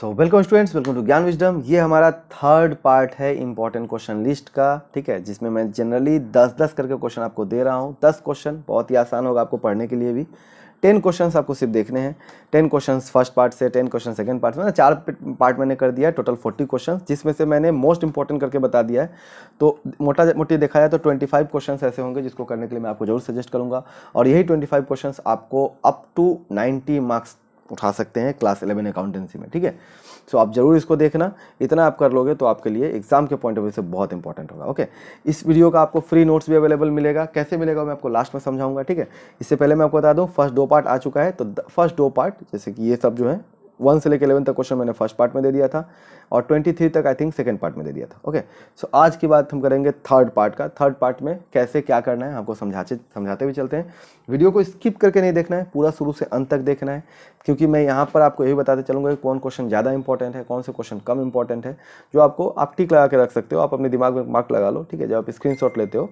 So welcome students welcome to Gyan wisdom ये हमारा third part है इंपॉर्टेंट क्वेश्चन लिस्ट का ठीक है जिसमें मैं जनरली दस दस करके क्वेश्चन आपको दे रहा हूँ दस क्वेश्चन बहुत ही आसान होगा आपको पढ़ने के लिए भी टेन क्वेश्चन आपको सिर्फ देखने हैं टेन क्वेश्चन फर्स्ट पार्ट से टेन क्वेश्चन सेकंड पार्ट से चार पार्ट मैंने कर दिया टोटल फोर्टी क्वेश्चन जिसमें से मैंने मोस्ट इंपॉर्टेंट करके बता दिया है तो मोटा मोटी देखा जाए तो ट्वेंटी फाइव क्वेश्चन ऐसे होंगे जिसको करने के लिए मैं आपको जरूर सजेस्ट करूँगा और यही ट्वेंटी फाइव क्वेश्चन आपको अप टू नाइन्टी मार्क्स उठा सकते हैं क्लास इलेवन अकाउंटेंसी में ठीक है सो आप जरूर इसको देखना इतना आप कर लोगे तो आपके लिए एग्जाम के पॉइंट ऑफ व्यू से बहुत इंपॉर्टेंट होगा ओके इस वीडियो का आपको फ्री नोट्स भी अवेलेबल मिलेगा कैसे मिलेगा मैं आपको लास्ट में समझाऊंगा ठीक है इससे पहले मैं आपको बता दूँ फर्स्ट दो पार्ट आ चुका है तो फर्स्ट दो पार्ट जैसे कि ये सब जो है वन से लेकर इलेवन तक क्वेश्चन मैंने फर्स्ट पार्ट में दे दिया था और ट्वेंटी थ्री तक आई थिंक सेकेंड पार्ट में दे दिया था ओके सो so, आज की बात हम करेंगे थर्ड पार्ट का थर्ड पार्ट में कैसे क्या करना है हमको समझाते समझाते भी चलते हैं वीडियो को स्किप करके नहीं देखना है पूरा शुरू से अंत तक देखना है क्योंकि मैं यहाँ पर आपको यही बताते चलूँगा कि कौन क्वेश्चन ज़्यादा इंपॉर्टेंट है कौन से क्वेश्चन कम इंपॉर्टेंट है जो आपको आप टिक लगा के रख सकते हो आप अपने दिमाग में मार्क लगा लो ठीक है जब आप स्क्रीन लेते हो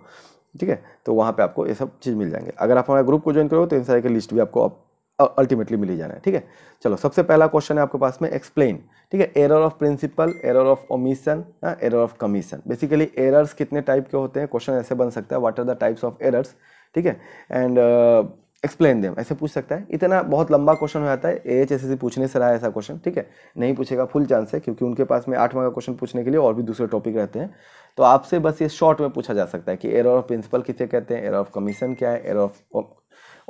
ठीक है तो वहाँ पर आपको ये सब चीज़ मिल जाएंगे अगर आप हमारे ग्रुप को ज्वाइन करो तो इन सारे की लिस्ट भी आपको आप अल्टीमेटली मिली जाना है ठीक है चलो सबसे पहला क्वेश्चन है आपके पास में एक्सप्लेन ठीक है error of principle error of omission error of commission basically errors कितने टाइप के होते हैं क्वेश्चन ऐसे बन सकता है what are the types of errors ठीक है एंड एक्सप्लेन देम ऐसे पूछ सकता है इतना बहुत लंबा क्वेश्चन हो जाता है ए एच एस सी पूछने से रहा है ऐसा क्वेश्चन ठीक है नहीं पूछेगा फुल चांस है क्योंकि उनके पास में आठवां का क्वेश्चन पूछने के लिए और भी दूसरे टॉपिक रहते हैं तो आपसे बस ये शॉर्ट में पूछा जा सकता है कि एरर ऑफ प्रिंसिपल किसे कहते हैं एरर ऑफ कमीशन क्या है एरर ऑफ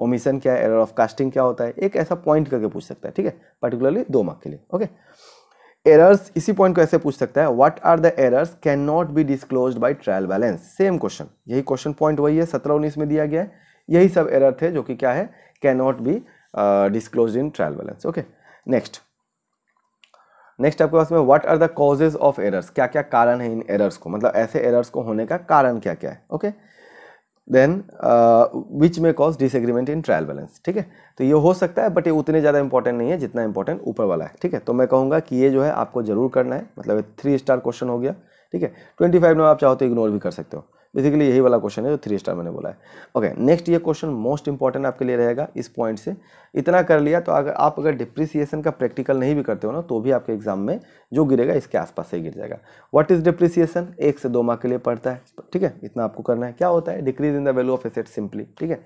ओमिशन क्या है एरर ऑफ कास्टिंग क्या होता है एक ऐसा पॉइंट करके पूछ सकता है ठीक है पर्टिकुलरली दो मार्क के लिए ओके एरर्स इसी पॉइंट को ऐसे पूछ सकता है what are the errors can not be disclose by trial balance same question यही क्वेश्चन पॉइंट वही है सत्रह उन्नीस में दिया गया है यही सब एरर थे जो कि क्या है can not be disclose in trial balance okay next next आपके पास में what are the causes of errors क्या क्या कारण है इन एरर्स को मतलब ऐसे एरर्स को होने का कारण क्या क्या है ओके okay? देन विच में cause disagreement in trial balance ठीक है तो ये हो सकता है बट ये उतने ज़्यादा इंपॉर्टेंट नहीं है जितना इंपॉर्टेंट ऊपर वाला है ठीक है तो मैं कहूँगा कि ये जो है आपको जरूर करना है मतलब थ्री स्टार क्वेश्चन हो गया ठीक है ट्वेंटी फाइव में आप चाहो तो इग्नोर भी कर सकते हो बेसिकली यही वाला क्वेश्चन है जो थ्री स्टार मैंने बोला है ओके नेक्स्ट ये क्वेश्चन मोस्ट इंपॉर्टेंट आपके लिए रहेगा इस पॉइंट से इतना कर लिया तो अगर आप अगर डिप्रिसिएशन का प्रैक्टिकल नहीं भी करते हो ना तो भी आपके एग्जाम में जो गिरेगा इसके आसपास से गिर जाएगा व्हाट इज डिप्रिसिएशन एक से दो माह के लिए पड़ता है ठीक है इतना आपको करना है क्या होता है decrease in the value of asset simply ठीक है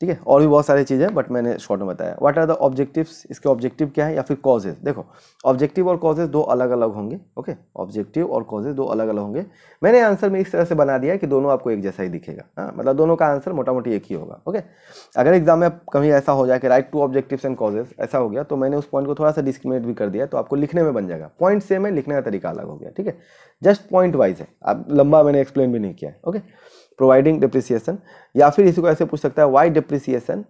ठीक है और भी बहुत सारी चीज़ें बट मैंने शॉर्ट में बताया व्हाट आर द ऑब्जेक्टिव्स इसके ऑब्जेक्टिव क्या है या फिर कॉजेज देखो ऑब्जेक्टिव और कॉजेज दो अलग अलग होंगे ओके ऑब्जेक्टिव और कॉजेज दो अलग अलग होंगे मैंने आंसर में इस तरह से बना दिया कि दोनों आपको एक जैसा ही दिखेगा हाँ मतलब दोनों का आंसर मोटा मोटी एक ही होगा ओके अगर एग्जाम में कहीं ऐसा हो जाए कि write two objectives and causes ऐसा हो गया तो मैंने उस पॉइंट को थोड़ा सा डिस्क्रिमिनेट भी कर दिया तो आपको लिखने में बन जाएगा पॉइंट सेम है लिखने का तरीका अलग हो गया ठीक है जस्ट पॉइंट वाइज है आप लंबा मैंने एक्सप्लेन भी नहीं किया ओके ओके प्रोवाइडिंग डिप्रिसिएशन या फिर इसी को ऐसे पूछ सकता है why depreciation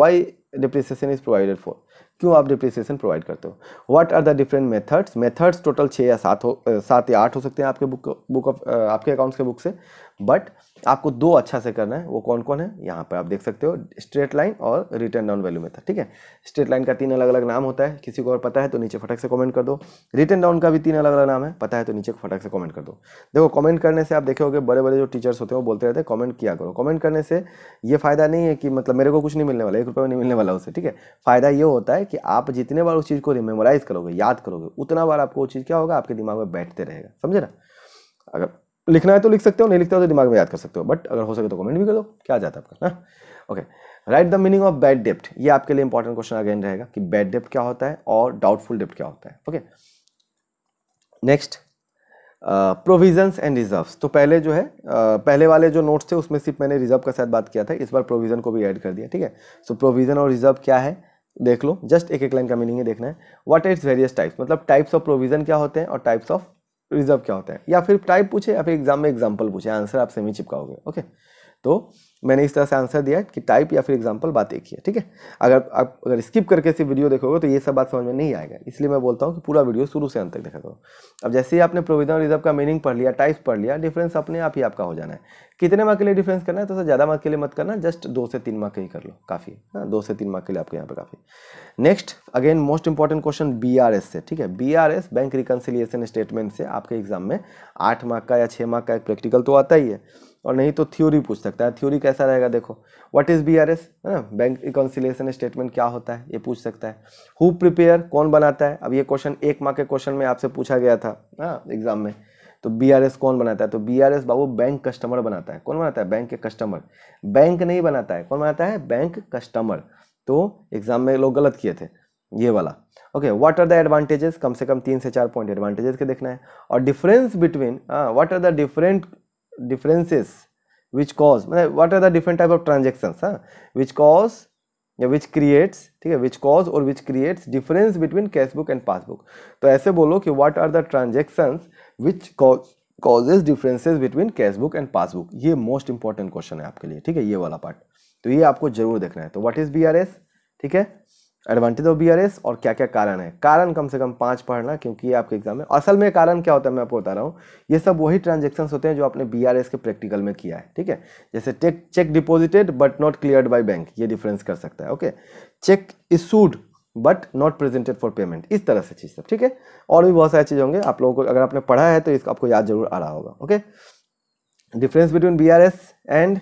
why depreciation is provided for क्यों आप डिप्रिसिएशन प्रोवाइड करते हो what are the different methods methods total छः या सात हो सात या आठ हो सकते हैं आपके बुक बुक ऑफ आपके अकाउंट्स के बुक से बट आपको दो अच्छा से करना है वो कौन कौन है यहाँ पर आप देख सकते हो स्ट्रेट लाइन और रिटर्न डाउन वैल्यू मेथड ठीक है स्ट्रेट लाइन का तीन अलग अलग नाम होता है किसी को और पता है तो नीचे फटक से कमेंट कर दो रिटर्न डाउन का भी तीन अलग अलग नाम है पता है तो नीचे फटक से कमेंट कर दो देखो कमेंट करने से आप देखोगे बड़े बड़े जो टीचर्स होते हैं वो बोलते रहते हैं कॉमेंट किया करो कमेंट करने से ये फ़ायदा नहीं है कि मतलब मेरे को कुछ नहीं मिलने वाला एक रुपये नहीं मिलने वाला उससे ठीक है फ़ायदा ये होता है कि आप जितने बार उस चीज़ को रिमेमोराइज करोगे याद करोगे उतना बार आपको वो चीज़ क्या होगा आपके दिमाग में बैठते रहेगा समझे ना अगर लिखना है तो लिख सकते हो नहीं लिखते हो तो दिमाग में याद कर सकते हो बट अगर हो सके तो कमेंट भी कर दो क्या जाता है आपका ना okay write the meaning of bad डेप्ट ये आपके लिए इंपॉर्टेंट क्वेश्चन अगेन रहेगा कि बैड डेप्ट क्या होता है और डाउटफुल डेप्ट क्या होता है okay next provisions and reserves तो पहले जो है uh, पहले वाले जो नोट्स थे उसमें सिर्फ मैंने रिजर्व का साथ बात किया था इस बार प्रोविज़न को भी ऐड कर दिया ठीक है सो प्रोविज़न और रिजर्व क्या है देख लो जस्ट एक एक लाइन का मीनिंग है देखना है व्हाट इट्स वेरियस टाइप्स मतलब टाइप्स ऑफ प्रोविजन क्या होते हैं और टाइप्स ऑफ रिजर्व क्या होते हैं या फिर टाइप पूछे या फिर एग्जाम में एग्जाम्पल पूछे आंसर आप सेम ही चिपकाओगे ओके okay? तो मैंने इस तरह से आंसर दिया कि टाइप या फिर एग्जाम्पल बात एक ही है ठीक है अगर आप अगर स्किप करके सिर्फ वीडियो देखोगे तो ये सब बात समझ में नहीं आएगा इसलिए मैं बोलता हूँ कि पूरा वीडियो शुरू से अंत तक देखा करो अब जैसे ही आपने प्रोविजनल रिजर्व का मीनिंग पढ़ लिया टाइप्स पढ़ लिया डिफरेंस अपने आप ही आपका हो जाना है कितने मार्क के लिए डिफरेंस करना है तो सर ज़्यादा मार्क के लिए मत करना जस्ट दो से तीन मार्क के ही कर लो काफ़ी है ना हाँ, दो से तीन मार्क के लिए आपके यहाँ पर काफ़ी next again most important question B से ठीक है बी बैंक रिकन्सिलियेशन स्टेटमेंट से आपके एग्जाम में आठ मार्क का या छः मार्क का एक प्रैक्टिकल तो आता ही है और नहीं तो थ्योरी पूछ सकता है थ्योरी कैसा रहेगा देखो what is B R S है ना बैंक रिकॉन्सिलेशन स्टेटमेंट क्या होता है ये पूछ सकता है हु प्रिपेयर कौन बनाता है अब ये क्वेश्चन एक माह के क्वेश्चन में आपसे पूछा गया था ना हाँ, एग्जाम में तो बी आर एस कौन बनाता है तो बी आर एस बाबू बैंक कस्टमर बनाता है कौन बनाता है बैंक के कस्टमर बैंक नहीं बनाता है कौन बनाता है बैंक कस्टमर तो एग्जाम में लोग गलत किए थे ये वाला okay what are the advantages कम से कम तीन से चार पॉइंट एडवांटेजेस के देखना है और difference between what are the different differences which cause मतलब what are the different type of transactions हाँ which cause या which creates ठीक है which cause और which creates difference between cash book and passbook तो ऐसे बोलो कि what are the transactions which cause causes differences between cash book and passbook ये most important question है आपके लिए ठीक है ये वाला पार्ट तो ये आपको जरूर देखना है तो what is BRS ठीक है एडवांटेज ऑफ बी और क्या क्या कारण है कारण कम से कम पाँच पढ़ना क्योंकि ये आपके एग्जाम में असल में कारण क्या होता है मैं आपको बता रहा हूँ ये सब वही ट्रांजेक्शन्स होते हैं जो आपने बी के प्रैक्टिकल में किया है ठीक है जैसे take cheque deposited but not cleared by bank ये डिफरेंस कर सकता है okay cheque issued but not presented for payment इस तरह से चीज़ सब ठीक है और भी बहुत सारी चीज़ होंगे आप लोगों को अगर आपने पढ़ा है तो इसको आपको याद जरूर आ रहा होगा okay difference between B and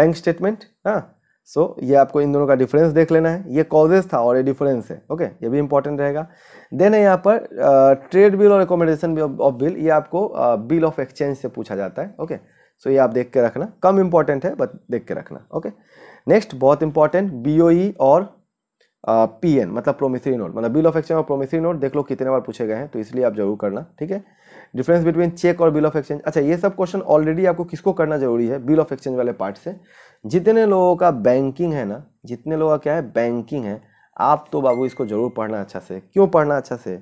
bank statement हाँ सो so, ये आपको इन दोनों का डिफरेंस देख लेना है ये कॉजेज था और ये डिफरेंस है ओके ये भी इंपॉर्टेंट रहेगा देन है यहाँ पर ट्रेड बिल और रिकोमेंडेशन ऑफ बिल ये आपको बिल ऑफ एक्सचेंज से पूछा जाता है ओके सो so, ये आप देख के रखना कम इंपॉर्टेंट है बट देख के रखना ओके नेक्स्ट बहुत इंपॉर्टेंट बी e और पी एन मतलब प्रोमिसरी नोट मतलब बिल ऑफ एक्सचेंज और प्रोमिसरी नोट देख लो कितने बार पूछे गए हैं तो इसलिए आप जरूर करना ठीक है डिफरेंस बिटवीन चेक और बिल ऑफ एक्सचेंज अच्छा ये सब क्वेश्चन ऑलरेडी आपको किसको करना जरूरी है बिल ऑफ एक्सचेंज वाले पार्ट से जितने लोगों का बैंकिंग है ना जितने लोगों का क्या है बैंकिंग है आप तो बाबू इसको ज़रूर पढ़ना अच्छा से क्यों पढ़ना अच्छा से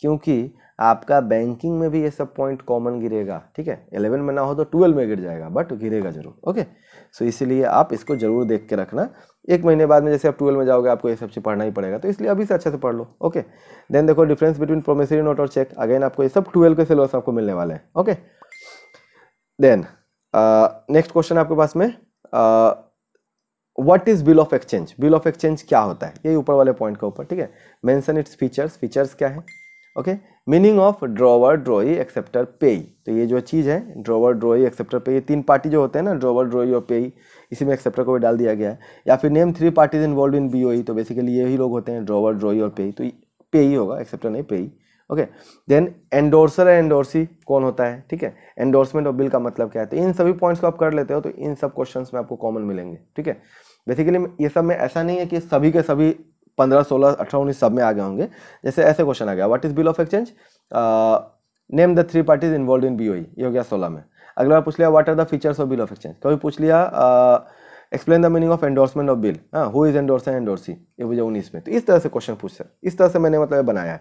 क्योंकि आपका बैंकिंग में भी ये सब पॉइंट कॉमन गिरेगा ठीक है एलेवन में ना हो तो ट्वेल्व में गिर जाएगा बट गिरेगा जरूर ओके सो इसीलिए आप इसको जरूर देख के रखना एक महीने बाद में जैसे आप ट्वेल्व में जाओगे आपको ये सब चीज़ पढ़ना ही पड़ेगा तो इसलिए अभी से अच्छे से पढ़ लो ओके देन देखो डिफरेंस बिटवीन प्रोमिसरी नोट और चेक अगेन आपको ये सब ट्वेल्व के सिलेबस आपको मिलने वाले हैं ओके देन नेक्स्ट क्वेश्चन आपके पास में what is bill of exchange bill of exchange क्या होता है ये ऊपर वाले पॉइंट के ऊपर ठीक है मेंशन इट्स फीचर्स फीचर्स क्या है okay meaning of drawer drawee acceptor payee तो ये जो चीज़ है ड्रॉवर ड्रॉई एक्सेप्टर पेई तीन पार्टी जो होते हैं ना ड्रॉवर ड्रॉई और पेई इसी में एक्सेप्टर को भी डाल दिया गया है या फिर name three parties involve in B तो बेसिकली यही लोग होते हैं ड्रॉवर ड्रॉई और पेई तो पेई होगा एक्सेप्टर नहीं payee okay then endorser and endorsee कौन होता है ठीक है एंडोर्समेंट ऑफ बिल का मतलब क्या है तो इन सभी पॉइंट्स को आप कर लेते हो तो इन सब क्वेश्चन में आपको कॉमन मिलेंगे ठीक है बेसिकली ये सब में ऐसा नहीं है कि सभी के सभी पंद्रह सोलह अठारह उन्नीस सब में आ गए होंगे जैसे ऐसे क्वेश्चन आ गया what is bill of exchange name the three parties involve in B ये हो गया सोलह में अगला बार पूछ लिया what are the features of bill of exchange कभी पूछ लिया explain the meaning of endorsement of bill हाँ हु इज एंडोर्स एंडोर्सी ये हो उन्नीस में तो इस तरह से क्वेश्चन पूछ सर इस तरह से मैंने मतलब बनाया है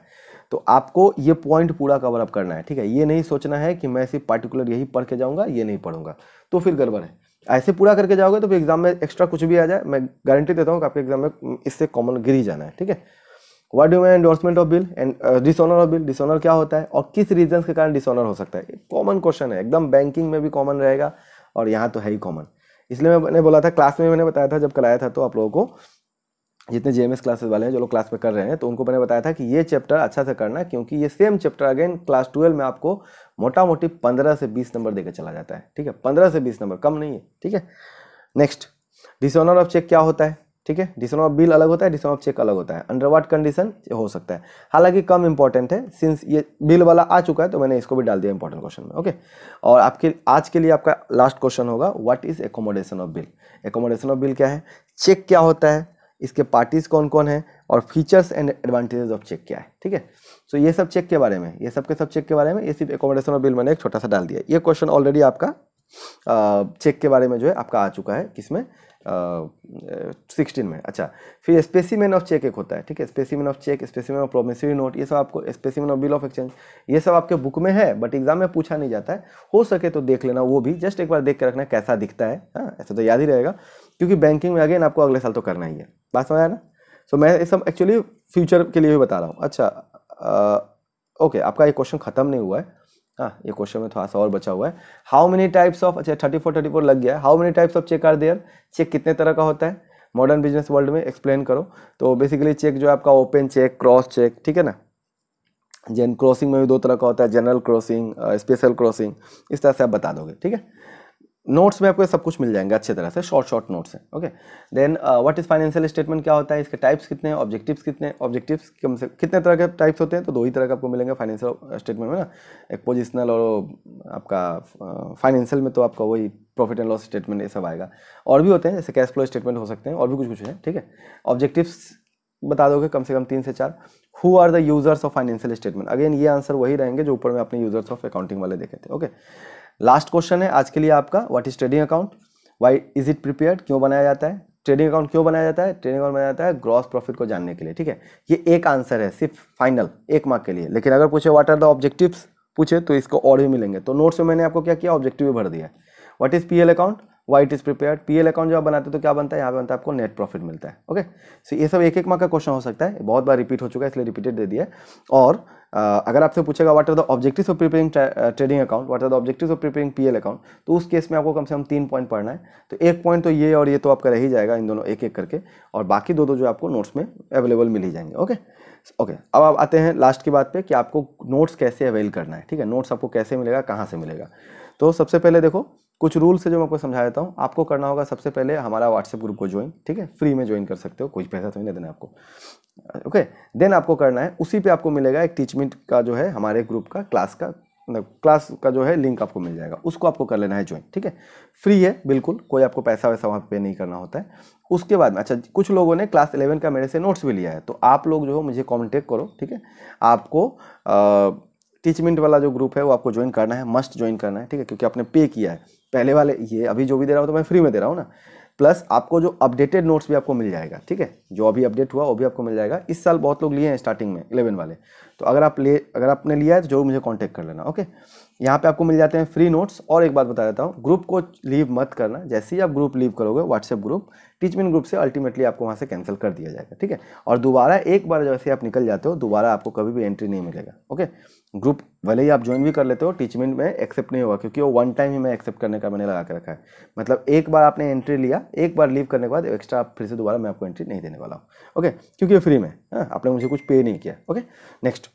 तो आपको ये पॉइंट पूरा कवर अप करना है ठीक है ये नहीं सोचना है कि मैं सिर्फ पार्टिकुलर यही पढ़ के जाऊँगा ये नहीं पढ़ूंगा तो फिर गड़बड़ है ऐसे पूरा करके जाओगे तो फिर एग्जाम में एक्स्ट्रा कुछ भी आ जाए मैं गारंटी देता हूँ कि आपके एग्जाम में हम्म, इससे कॉमन गिर ही जाना है ठीक है वट डू मैं endorsement of bill and dishonour of bill dishonour क्या होता है और किस रीजन के कारण डिसऑनर हो सकता है कॉमन क्वेश्चन है एकदम बैंकिंग में भी कॉमन रहेगा और यहाँ तो है ही कॉमन इसलिए मैंने बोला था क्लास में मैंने बताया था जब कराया था तो आप लोगों को जितने जे क्लासेस वाले हैं जो लोग क्लास में कर रहे हैं तो उनको मैंने बताया था कि ये चैप्टर अच्छा से करना क्योंकि ये same chapter again class twelve में आपको मोटा मोटी पंद्रह से बीस नंबर देकर चला जाता है ठीक है पंद्रह से बीस नंबर कम नहीं है ठीक है नेक्स्ट डिसऑनर ऑफ चेक क्या होता है ठीक है डिसऑनर ऑफ बिल अलग होता है डिसऑनर ऑफ चेक अलग होता है अंडर वाट कंडीशन हो सकता है हालांकि कम इंपॉर्टेंट है सिंस ये बिल वाला आ चुका है तो मैंने इसको भी डाल दिया इंपॉर्टेंट क्वेश्चन में ओके और आपके आज के लिए आपका लास्ट क्वेश्चन होगा what is accommodation of bill accommodation of bill क्या है चेक क्या होता है इसके पार्टीज कौन कौन है और features and advantages of cheque क्या है ठीक है सो ये सब चेक के बारे में ये सब के सब चेक के बारे में ये सिर्फ एकोमोडेशन और बिल मैंने एक छोटा सा डाल दिया ये क्वेश्चन ऑलरेडी आपका चेक के बारे में जो है आपका आ चुका है किसमें सिक्सटीन में अच्छा फिर स्पेसिमेन ऑफ चेक एक होता है ठीक है specimen of cheque specimen of promissory note ये सब आपको specimen of bill of exchange ये सब आपके बुक में है बट एग्जाम में पूछा नहीं जाता है हो सके तो देख लेना वो भी जस्ट एक बार देख के रखना कैसा दिखता है हाँ ऐसा तो याद ही रहेगा क्योंकि बैंकिंग में अगेन आपको अगले साल तो करना ही है बात समझ आया ना सो so, मैं ये सब एक्चुअली फ्यूचर के लिए भी बता रहा हूँ अच्छा आ, ओके आपका ये क्वेश्चन ख़त्म नहीं हुआ है हाँ ये क्वेश्चन में थोड़ा सा और बचा हुआ है हाउ मेनी टाइप्स ऑफ अच्छा थर्टी फोर थर्टी फोर लग गया है how many types of cheque are there cheque कितने तरह का होता है मॉडर्न बिजनेस वर्ल्ड में एक्सप्लेन करो तो बेसिकली चेक जो है आपका ओपन चेक क्रॉस चेक ठीक है ना जेन क्रॉसिंग में भी दो तरह का होता है जनरल क्रॉसिंग स्पेशल क्रॉसिंग इस तरह से आप बता दोगे ठीक है नोट्स में आपको सब कुछ मिल जाएंगे अच्छे तरह से शॉर्ट शॉर्ट नोट्स हैं okay then what is financial statement क्या होता है इसके टाइप्स कितने ऑब्जेक्टिव्स कितने ऑब्जेक्टिव्स कम से कितने तरह के टाइप्स होते हैं तो दो ही तरह के आपको मिलेंगे फाइनेंशियल स्टेटमेंट uh, में ना एक पोजिशनल और आपका फाइनेंशियल uh, में तो आपका वही प्रॉफिट एंड लॉस स्टेटमेंट ये सब आएगा और भी होते हैं जैसे कैश फ्लो स्टेटमेंट हो सकते हैं और भी कुछ कुछ है ठीक है ऑब्जेक्टिव्स बता दोगे कम से कम तीन से चार who are the users of financial statement again ये आंसर वही रहेंगे जो ऊपर में अपने यूजर्स ऑफ अकाउंटिंग वाले देखे थे ओके okay? लास्ट क्वेश्चन है आज के लिए आपका what is trading account why is it prepared क्यों बनाया जाता है ट्रेडिंग अकाउंट क्यों बनाया जाता है ट्रेडिंग अकाउंट बनाया जाता है ग्रॉस प्रॉफिट को जानने के लिए ठीक है ये एक आंसर है सिर्फ फाइनल एक मार्क के लिए लेकिन अगर पूछे व्हाट आर द ऑब्जेक्टिव्स पूछे तो इसको और भी मिलेंगे तो नोट्स में मैंने आपको क्या किया ऑब्जेक्टिव भी भर दिया what is P account why it is prepare P L account जब आप बनाते हैं तो क्या बनता है यहाँ पे बनता है आपको नेट प्रॉफिट मिलता है ओके सो ये सब एक एक मार्क का क्वेश्चन हो सकता है बहुत बार रिपीट हो चुका है इसलिए रिपीटेड दे दिया और आ, अगर आपसे पूछेगा what are the objective of preparing trading account what are the objective of preparing P L account तो उस केस में आपको कम से कम तीन पॉइंट पढ़ना है तो एक पॉइंट तो ये और ये तो आपका रह ही जाएगा इन दोनों एक एक करके और बाकी दो दो जो आपको नोट्स में अवेलेबल मिल ही जाएंगे ओके ओके अब आप आते हैं लास्ट की बात पर कि आपको नोट्स कैसे अवेल करना है ठीक है नोट्स आपको कैसे मिलेगा कहाँ से मिलेगा तो सबसे पहले देखो कुछ रूल से जो मैं आपको समझा देता हूँ आपको करना होगा सबसे पहले हमारा व्हाट्सएप ग्रुप को ज्वाइन ठीक है फ्री में ज्वाइन कर सकते हो कुछ पैसा तो नहीं देना आपको ओके देन आपको करना है उसी पे आपको मिलेगा एक टीचमेंट का जो है हमारे ग्रुप का क्लास का क्लास मतलब का जो है लिंक आपको मिल जाएगा उसको आपको कर लेना है ज्वाइन ठीक है फ्री है बिल्कुल कोई आपको पैसा वैसा वहाँ पे नहीं करना होता है उसके बाद में अच्छा कुछ लोगों ने क्लास इलेवन का मेरे से नोट्स भी लिया है तो आप लोग जो हो मुझे कॉन्टेक्ट करो ठीक है आपको आ, टीचमेंट वाला जो ग्रुप है वो आपको ज्वाइन करना है मस्ट ज्वाइन करना है ठीक है क्योंकि आपने पे किया है पहले वाले ये अभी जो भी दे रहा हूँ तो मैं फ्री में दे रहा हूँ ना प्लस आपको जो अपडेटेड नोट्स भी आपको मिल जाएगा ठीक है जो अभी अपडेट हुआ वो भी आपको मिल जाएगा इस साल बहुत लोग लिए हैं स्टार्टिंग में इलेवन वाले तो अगर आप ले अगर आपने लिया है तो जरूर मुझे कॉन्टैक्ट कर लेना ओके यहाँ पे आपको मिल जाते हैं फ्री नोट्स और एक बात बता देता हूँ ग्रुप को लीव मत करना जैसे ही आप ग्रुप लीव करोगे व्हाट्सएप ग्रुप टीचमेंट ग्रुप से अल्टीमेटली आपको वहाँ से कैंसिल कर दिया जाएगा ठीक है और दोबारा एक बार जैसे आप निकल जाते हो दोबारा आपको कभी भी एंट्री नहीं मिलेगा ओके ग्रुप भले ही आप ज्वाइन भी कर लेते हो टीचमेंट में एक्सेप्ट नहीं होगा क्योंकि वो वन टाइम ही मैं एक्सेप्ट करने का मैंने लगा के रखा है मतलब एक बार आपने एंट्री लिया एक बार लीव करने के बाद एक्स्ट्रा फिर से दोबारा मैं आपको एंट्री नहीं देने वाला हूँ ओके क्योंकि वो फ्री में है हाँ, आपने मुझे कुछ पे नहीं किया ओके नेक्स्ट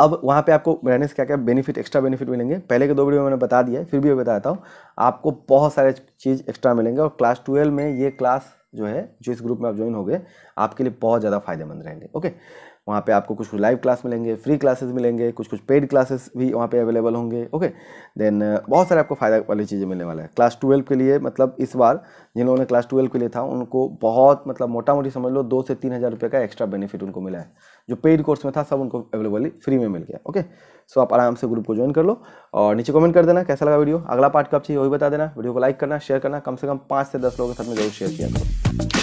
अब वहाँ पे आपको रहने से क्या क्या बेनिफिट एक्स्ट्रा बेनिफिट मिलेंगे पहले के दो वीडियो में मैंने बता दिया है फिर भी मैं बताता हूँ आपको बहुत सारे चीज़ एक्स्ट्रा मिलेंगे और क्लास ट्वेल्व में ये क्लास जो है जो इस ग्रुप में आप ज्वाइन हो गए आपके लिए बहुत ज़्यादा फायदेमंद रहेंगे ओके वहाँ पे आपको कुछ कुछ लाइव क्लास मिलेंगे फ्री क्लासेस मिलेंगे कुछ कुछ पेड क्लासेस भी वहाँ पे अवेलेबल होंगे ओके देन uh, बहुत सारे आपको फ़ायदा वाली चीज़ें मिलने वाला है क्लास ट्वेल्व के लिए मतलब इस बार जिन्होंने क्लास ट्वेल्व के लिए था उनको बहुत मतलब मोटा मोटी समझ लो दो से तीन हज़ार रुपये का एक्स्ट्रा बेनिफिट उनको मिला है जो पेड कोर्स में था सब उनको अवेलेबली फ्री में मिल गया ओके सो आप आराम से ग्रुप को ज्वाइन कर लो और नीचे कमेंट कर देना कैसा लगा वीडियो अगला पार्ट कब चाहिए वही बता देना वीडियो को लाइक करना शेयर करना कम से कम पाँच से दस लोगों के साथ में जरूर शेयर किया करो